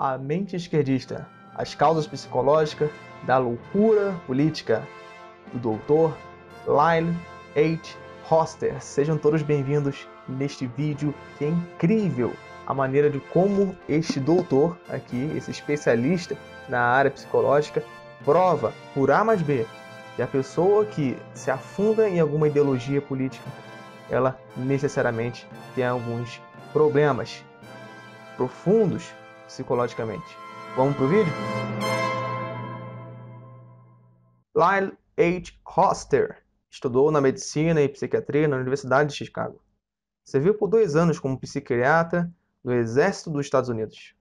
a mente esquerdista, as causas psicológicas da loucura política do doutor Lyle H. Hoster. Sejam todos bem-vindos neste vídeo que é incrível a maneira de como este doutor aqui, esse especialista na área psicológica, prova por A mais B que a pessoa que se afunda em alguma ideologia política, ela necessariamente tem alguns problemas profundos psicologicamente. Vamos pro vídeo? Lyle H. Hoster estudou na medicina e psiquiatria na Universidade de Chicago. Serviu por dois anos como psiquiatra do Exército dos Estados Unidos.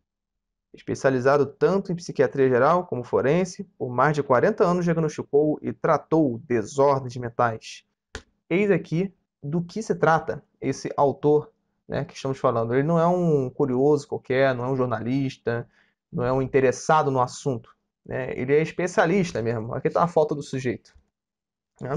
Especializado tanto em psiquiatria geral como forense, por mais de 40 anos diagnosticou e tratou desordens mentais. Eis aqui do que se trata esse autor né, que estamos falando. Ele não é um curioso qualquer, não é um jornalista, não é um interessado no assunto. Né? Ele é especialista mesmo. Aqui está a falta do sujeito. Né?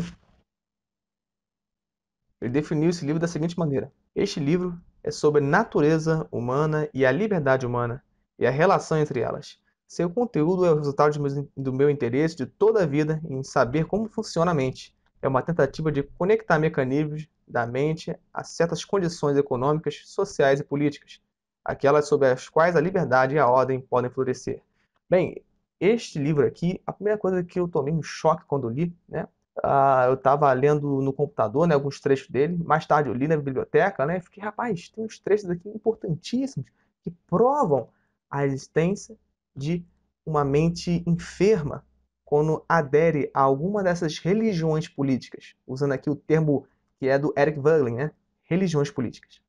Ele definiu esse livro da seguinte maneira: Este livro é sobre natureza humana e a liberdade humana e a relação entre elas. Seu conteúdo é o resultado do meu interesse de toda a vida em saber como funciona a mente. É uma tentativa de conectar mecanismos da mente a certas condições econômicas, sociais e políticas, aquelas sobre as quais a liberdade e a ordem podem florescer. Bem, este livro aqui, a primeira coisa que eu tomei um choque quando li, né? Ah, eu estava lendo no computador né, alguns trechos dele, mais tarde eu li na biblioteca, né? Fiquei, rapaz, tem uns trechos aqui importantíssimos que provam a existência de uma mente enferma quando adere a alguma dessas religiões políticas, usando aqui o termo que é do Eric Vogelin, né? Religiões políticas.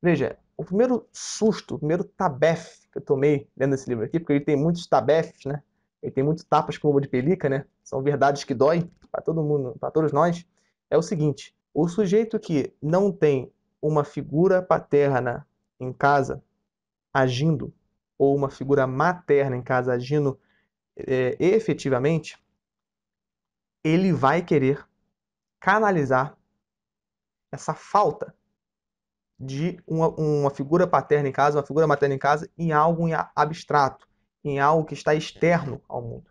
Veja, o primeiro susto, o primeiro tabef que eu tomei lendo esse livro aqui, porque ele tem muitos tabefs, né? Ele tem muitos tapas com ovo de pelica, né? São verdades que dói para todo mundo, para todos nós. É o seguinte: o sujeito que não tem uma figura paterna em casa agindo ou uma figura materna em casa agindo é, efetivamente, ele vai querer canalizar essa falta de uma, uma figura paterna em casa, uma figura materna em casa, em algo em abstrato, em algo que está externo ao mundo.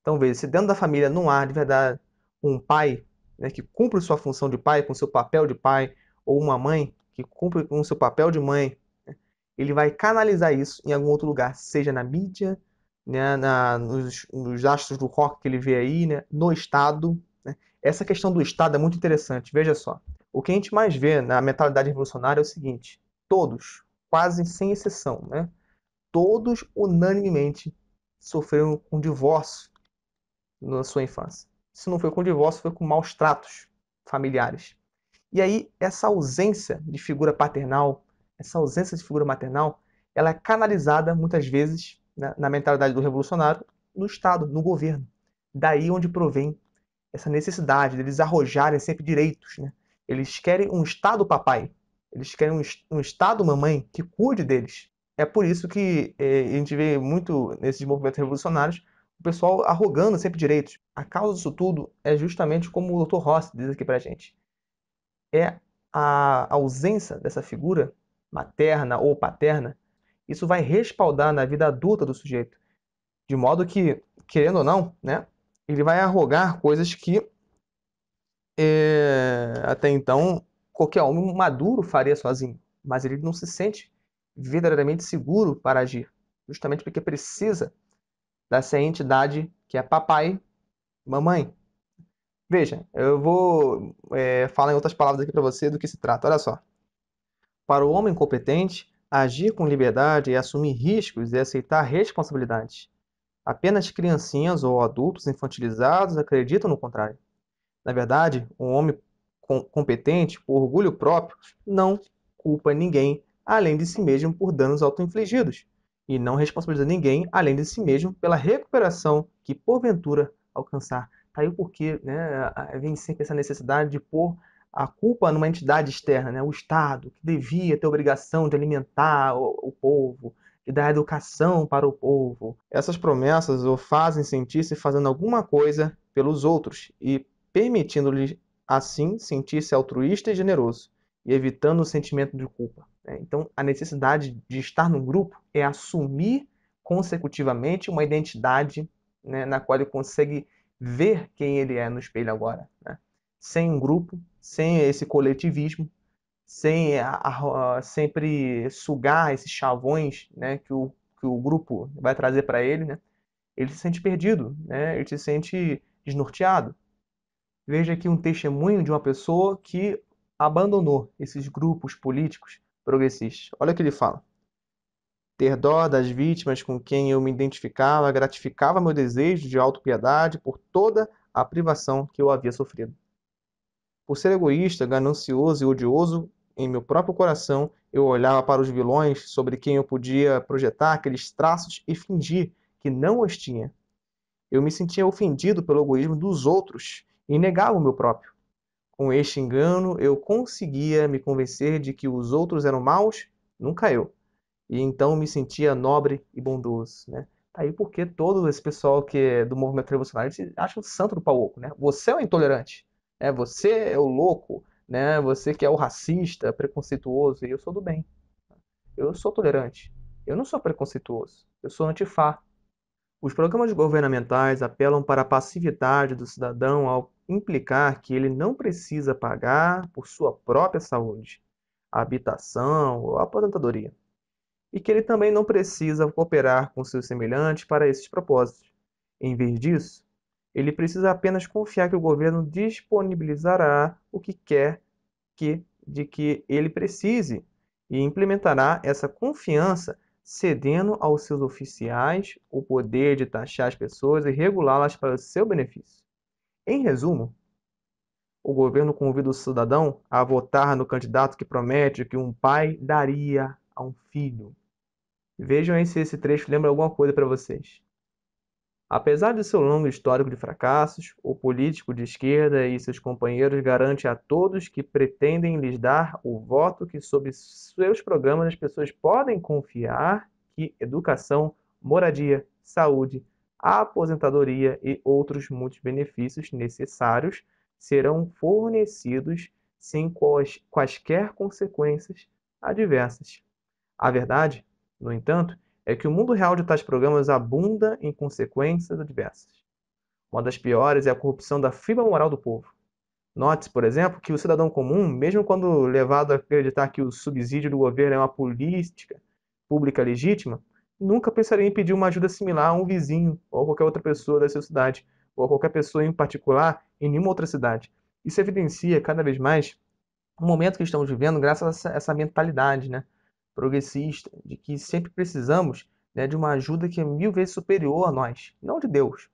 Então veja, se dentro da família não há de verdade um pai né, que cumpre sua função de pai, com seu papel de pai, ou uma mãe que cumpre com seu papel de mãe, né, ele vai canalizar isso em algum outro lugar, seja na mídia, né, na, nos, nos astros do rock que ele vê aí, né, no Estado. Né. Essa questão do Estado é muito interessante, veja só. O que a gente mais vê na mentalidade revolucionária é o seguinte: todos, quase sem exceção, né? todos unanimemente sofreram um divórcio na sua infância. Se não foi com divórcio, foi com maus tratos familiares. E aí, essa ausência de figura paternal, essa ausência de figura maternal, ela é canalizada muitas vezes né, na mentalidade do revolucionário no Estado, no governo. Daí onde provém essa necessidade deles arrojarem sempre direitos, né? Eles querem um Estado papai. Eles querem um, um Estado mamãe que cuide deles. É por isso que eh, a gente vê muito nesses movimentos revolucionários o pessoal arrogando sempre direitos. A causa disso tudo é justamente como o Dr. Rossi diz aqui pra gente. É a ausência dessa figura materna ou paterna, isso vai respaldar na vida adulta do sujeito. De modo que, querendo ou não, né, ele vai arrogar coisas que é, até então, qualquer homem maduro faria sozinho, mas ele não se sente verdadeiramente seguro para agir, justamente porque precisa dessa entidade que é papai, mamãe. Veja, eu vou é, falar em outras palavras aqui para você do que se trata. Olha só. Para o homem competente, agir com liberdade é assumir riscos e aceitar responsabilidades. Apenas criancinhas ou adultos infantilizados acreditam no contrário. Na verdade, um homem competente, por orgulho próprio, não culpa ninguém além de si mesmo por danos autoinfligidos, e não responsabiliza ninguém além de si mesmo pela recuperação que porventura alcançar. Tá aí o porquê, né, vem sempre essa necessidade de pôr a culpa numa entidade externa, né? o Estado, que devia ter obrigação de alimentar o, o povo, de dar educação para o povo. Essas promessas o fazem sentir-se fazendo alguma coisa pelos outros e permitindo lhe assim sentir-se altruísta e generoso e evitando o sentimento de culpa. Né? Então, a necessidade de estar no grupo é assumir consecutivamente uma identidade né, na qual ele consegue ver quem ele é no espelho agora. Né? Sem um grupo, sem esse coletivismo, sem a, a, sempre sugar esses chavões né, que, o, que o grupo vai trazer para ele, né? ele se sente perdido, né? ele se sente desnorteado. Veja aqui um testemunho de uma pessoa que abandonou esses grupos políticos progressistas. Olha o que ele fala. Ter dó das vítimas com quem eu me identificava gratificava meu desejo de autopiedade por toda a privação que eu havia sofrido. Por ser egoísta, ganancioso e odioso em meu próprio coração, eu olhava para os vilões sobre quem eu podia projetar aqueles traços e fingir que não os tinha. Eu me sentia ofendido pelo egoísmo dos outros e negava o meu próprio. Com este engano, eu conseguia me convencer de que os outros eram maus, nunca eu. E então me sentia nobre e bondoso, né? Tá aí porque todo esse pessoal que é do movimento revolucionário se acha o santo do pau né? Você é o intolerante, né? Você é o louco, né? Você que é o racista, preconceituoso, e eu sou do bem. Eu sou tolerante. Eu não sou preconceituoso. Eu sou antifá. Os programas governamentais apelam para a passividade do cidadão ao implicar que ele não precisa pagar por sua própria saúde, habitação ou aposentadoria, e que ele também não precisa cooperar com seus semelhantes para esses propósitos. Em vez disso, ele precisa apenas confiar que o governo disponibilizará o que quer que de que ele precise e implementará essa confiança cedendo aos seus oficiais o poder de taxar as pessoas e regulá-las para o seu benefício. Em resumo, o governo convida o cidadão a votar no candidato que promete que um pai daria a um filho. Vejam aí se esse trecho lembra alguma coisa para vocês. Apesar de seu longo histórico de fracassos, o político de esquerda e seus companheiros garante a todos que pretendem lhes dar o voto que, sob seus programas, as pessoas podem confiar que educação, moradia, saúde, aposentadoria e outros muitos benefícios necessários serão fornecidos sem quais, quaisquer consequências adversas. A verdade, no entanto, é que o mundo real de tais programas abunda em consequências adversas. Uma das piores é a corrupção da fibra moral do povo. Note-se, por exemplo, que o cidadão comum, mesmo quando levado a acreditar que o subsídio do governo é uma política pública legítima, nunca pensaria em pedir uma ajuda similar a um vizinho ou a qualquer outra pessoa da sua cidade, ou a qualquer pessoa em particular em nenhuma outra cidade. Isso evidencia cada vez mais o momento que estamos vivendo graças a essa mentalidade, né? progressista, de que sempre precisamos né, de uma ajuda que é mil vezes superior a nós, não de Deus,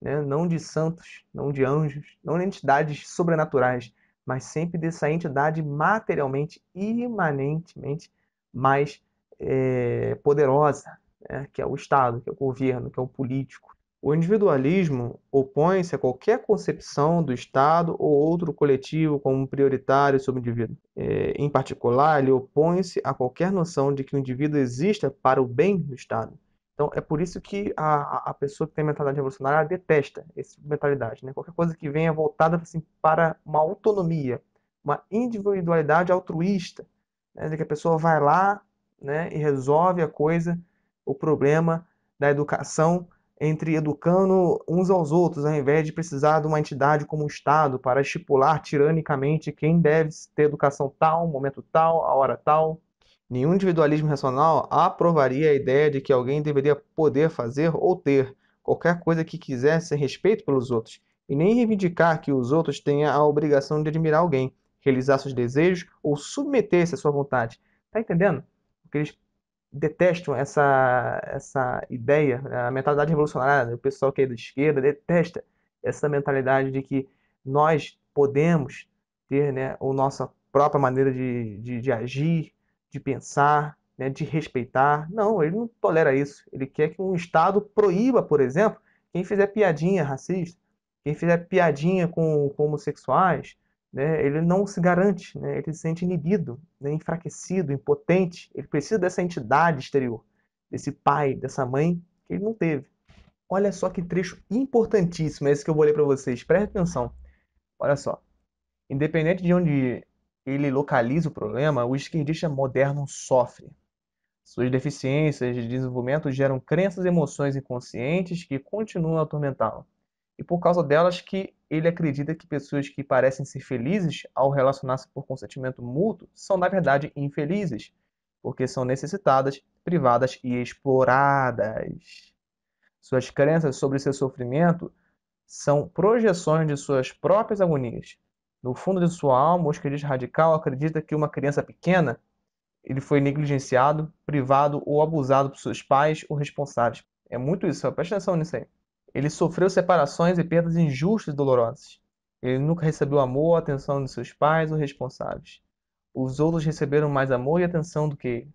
né, não de santos, não de anjos, não de entidades sobrenaturais, mas sempre dessa entidade materialmente, imanentemente mais é, poderosa, né, que é o Estado, que é o governo, que é o político, o individualismo opõe-se a qualquer concepção do Estado ou outro coletivo como prioritário sobre o indivíduo. É, em particular, ele opõe-se a qualquer noção de que o indivíduo exista para o bem do Estado. Então, é por isso que a, a pessoa que tem mentalidade revolucionária detesta essa mentalidade. Né? Qualquer coisa que venha voltada assim, para uma autonomia, uma individualidade altruísta, né? de que a pessoa vai lá né, e resolve a coisa, o problema da educação entre educando uns aos outros, ao invés de precisar de uma entidade como o Estado para estipular tiranicamente quem deve ter educação tal, momento tal, a hora tal. Nenhum individualismo racional aprovaria a ideia de que alguém deveria poder fazer ou ter qualquer coisa que quisesse sem respeito pelos outros, e nem reivindicar que os outros tenham a obrigação de admirar alguém, realizar seus desejos ou submeter-se à sua vontade. Tá entendendo? O que eles detestam essa, essa ideia, né? a mentalidade revolucionária, né? o pessoal que é da esquerda detesta essa mentalidade de que nós podemos ter né, a nossa própria maneira de, de, de agir, de pensar, né, de respeitar. Não, ele não tolera isso. Ele quer que um Estado proíba, por exemplo, quem fizer piadinha racista, quem fizer piadinha com, com homossexuais, né, ele não se garante, né, ele se sente inibido, né, enfraquecido, impotente. Ele precisa dessa entidade exterior, desse pai, dessa mãe que ele não teve. Olha só que trecho importantíssimo esse que eu vou ler para vocês. Preste atenção. Olha só. Independente de onde ele localiza o problema, o esquerdista moderno sofre. Suas deficiências de desenvolvimento geram crenças e emoções inconscientes que continuam a atormentá-lo. E por causa delas que ele acredita que pessoas que parecem ser felizes ao relacionar-se por consentimento mútuo são, na verdade, infelizes, porque são necessitadas, privadas e exploradas. Suas crenças sobre seu sofrimento são projeções de suas próprias agonias. No fundo de sua alma, o esquerdista radical acredita que uma criança pequena ele foi negligenciado, privado ou abusado por seus pais ou responsáveis. É muito isso, presta atenção nisso aí. Ele sofreu separações e perdas injustas e dolorosas. Ele nunca recebeu amor ou atenção de seus pais ou responsáveis. Os outros receberam mais amor e atenção do que ele.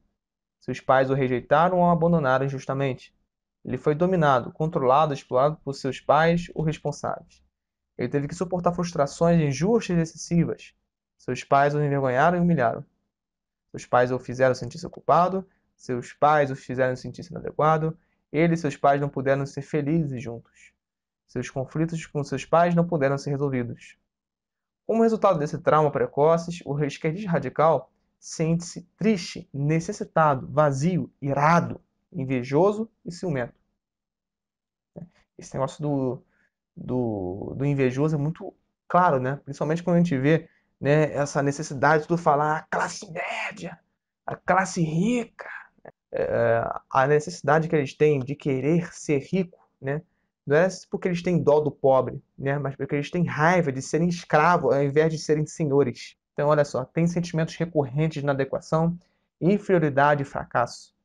Seus pais o rejeitaram ou o abandonaram injustamente. Ele foi dominado, controlado, explorado por seus pais ou responsáveis. Ele teve que suportar frustrações injustas e excessivas. Seus pais o envergonharam e humilharam. Seus pais o fizeram sentir-se culpado, seus pais o fizeram sentir-se inadequado, ele e seus pais não puderam ser felizes juntos. Seus conflitos com seus pais não puderam ser resolvidos. Como resultado desse trauma precoce, o esquerdista radical sente-se triste, necessitado, vazio, irado, invejoso e ciumento. Esse negócio do, do, do invejoso é muito claro, né? principalmente quando a gente vê né, essa necessidade de falar a classe média, a classe rica, a necessidade que eles têm de querer ser rico, né? Não é porque eles têm dó do pobre, né? Mas porque eles têm raiva de serem escravos ao invés de serem senhores. Então, olha só, tem sentimentos recorrentes na adequação, inferioridade e fracasso.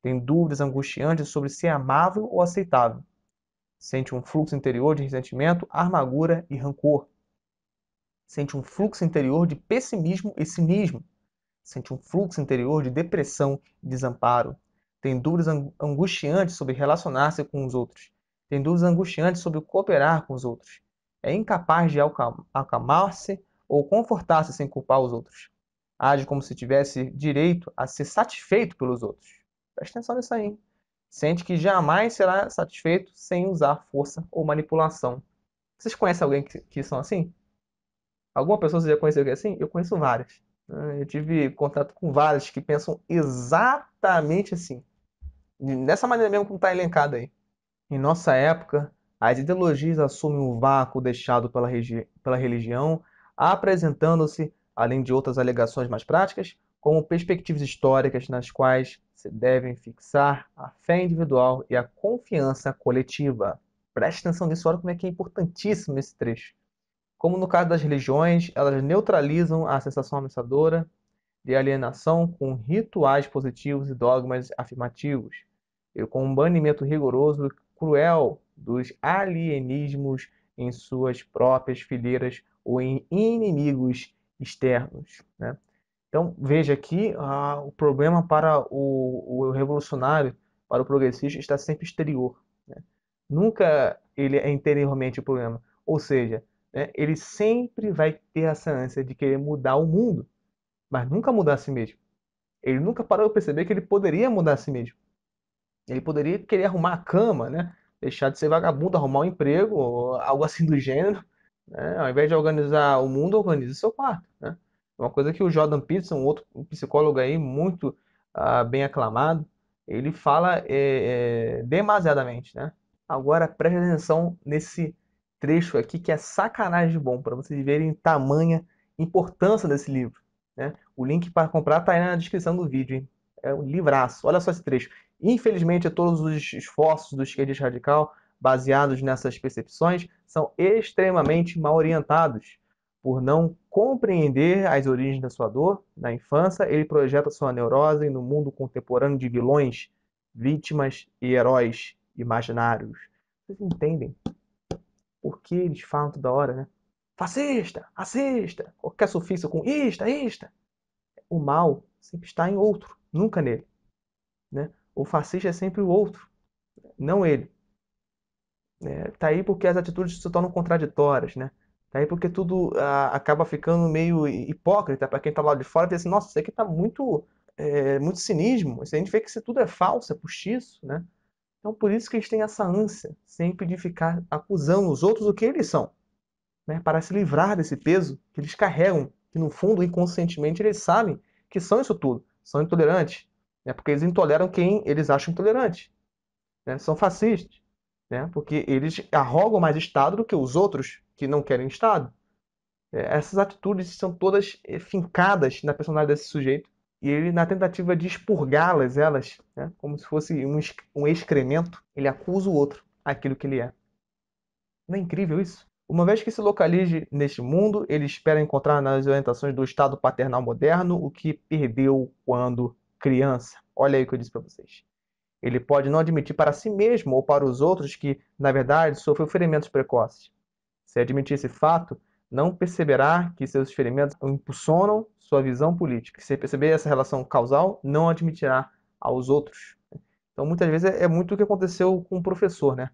Tem dúvidas angustiantes sobre ser amável ou aceitável. Sente um fluxo interior de ressentimento, amargura e rancor. Sente um fluxo interior de pessimismo e cinismo. Sente um fluxo interior de depressão e desamparo tem dúvidas angustiantes sobre relacionar-se com os outros. Tem dúvidas angustiantes sobre cooperar com os outros. É incapaz de acalmar-se ou confortar-se sem culpar os outros. Age como se tivesse direito a ser satisfeito pelos outros. Presta atenção nisso aí. Sente que jamais será satisfeito sem usar força ou manipulação. Vocês conhecem alguém que, que são assim? Alguma pessoa você já conheceu que é assim? Eu conheço várias. Né? Eu tive contato com várias que pensam exatamente assim dessa maneira mesmo como está elencado aí. Em nossa época, as ideologias assumem o vácuo deixado pela, pela religião, apresentando-se, além de outras alegações mais práticas, como perspectivas históricas nas quais se devem fixar a fé individual e a confiança coletiva. Preste atenção nisso, olha como é que é importantíssimo esse trecho. Como no caso das religiões, elas neutralizam a sensação ameaçadora de alienação com rituais positivos e dogmas afirmativos, e com um banimento rigoroso e cruel dos alienismos em suas próprias fileiras ou em inimigos externos. Né? Então, veja aqui, ah, o problema para o, o, revolucionário, para o progressista, está sempre exterior. Né? Nunca ele é interiormente o problema. Ou seja, né, ele sempre vai ter essa ânsia de querer mudar o mundo mas nunca mudar a si mesmo. Ele nunca parou de perceber que ele poderia mudar a si mesmo. Ele poderia querer arrumar a cama, né? Deixar de ser vagabundo, arrumar um emprego, algo assim do gênero. Né? Ao invés de organizar o mundo, organize seu quarto, né? Uma coisa que o Jordan Peterson, outro psicólogo aí muito ah, bem aclamado, ele fala é, é, demasiadamente, né? Agora preste atenção nesse trecho aqui que é sacanagem de bom para vocês verem tamanha importância desse livro. Né? O link para comprar está aí na descrição do vídeo. Hein? É um livraço. Olha só esse trecho. Infelizmente, todos os esforços do esquerdista radical, baseados nessas percepções, são extremamente mal orientados. Por não compreender as origens da sua dor na infância, ele projeta sua neurose no mundo contemporâneo de vilões, vítimas e heróis imaginários. Vocês entendem por que eles falam toda hora, né? Fascista, racista, que é sufixo com ista, ista. O mal sempre está em outro, nunca nele. Né? O fascista é sempre o outro, não ele. Está né? é, aí porque as atitudes se tornam contraditórias, né? Tá aí porque tudo a, ah, acaba ficando meio hipócrita para quem está lá de fora e assim, nossa, isso aqui está muito, é, muito cinismo. Isso a gente vê que isso tudo é falso, é postiço, né? Então por isso que eles têm essa ânsia sempre de ficar acusando os outros do que eles são né, para se livrar desse peso que eles carregam, que no fundo, inconscientemente, eles sabem que são isso tudo, são intolerantes, né, porque eles intoleram quem eles acham intolerante, né, são fascistas, né, porque eles arrogam mais Estado do que os outros que não querem Estado. É, essas atitudes são todas eh, fincadas na personalidade desse sujeito, e ele, na tentativa de expurgá-las, elas, né, como se fosse um, um excremento, ele acusa o outro aquilo que ele é. Não é incrível isso? Uma vez que se localize neste mundo, ele espera encontrar nas orientações do Estado paternal moderno o que perdeu quando criança. Olha aí o que eu disse para vocês. Ele pode não admitir para si mesmo ou para os outros que, na verdade, sofreu ferimentos precoces. Se admitir esse fato, não perceberá que seus ferimentos impulsionam sua visão política. Se perceber essa relação causal, não admitirá aos outros. Então, muitas vezes é muito o que aconteceu com o professor, né?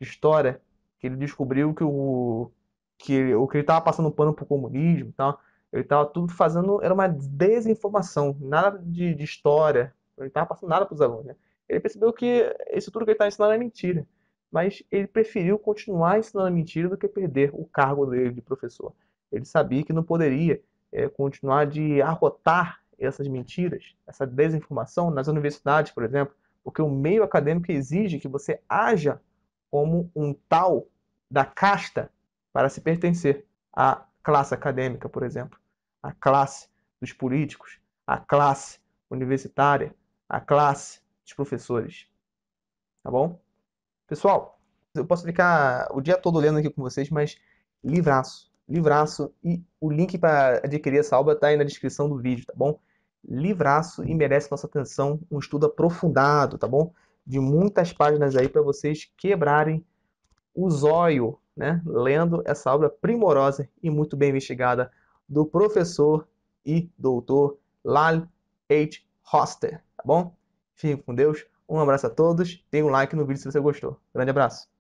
De história que ele descobriu que o que ele, o que ele estava passando pano para o comunismo, tá? ele estava tudo fazendo, era uma desinformação, nada de, de história, ele estava passando nada para os alunos. Né? Ele percebeu que esse tudo que ele estava ensinando era mentira, mas ele preferiu continuar ensinando a mentira do que perder o cargo dele de professor. Ele sabia que não poderia é, continuar de arrotar essas mentiras, essa desinformação nas universidades, por exemplo, porque o meio acadêmico exige que você haja como um tal da casta para se pertencer à classe acadêmica, por exemplo, à classe dos políticos, à classe universitária, à classe dos professores. Tá bom? Pessoal, eu posso ficar o dia todo lendo aqui com vocês, mas livraço, livraço e o link para adquirir essa obra está aí na descrição do vídeo, tá bom? Livraço e merece nossa atenção, um estudo aprofundado, tá bom? De muitas páginas aí para vocês quebrarem o zóio, né, lendo essa obra primorosa e muito bem investigada do professor e doutor Lal H. Hoster, tá bom? Fiquem com Deus, um abraço a todos, dê um like no vídeo se você gostou. Grande abraço!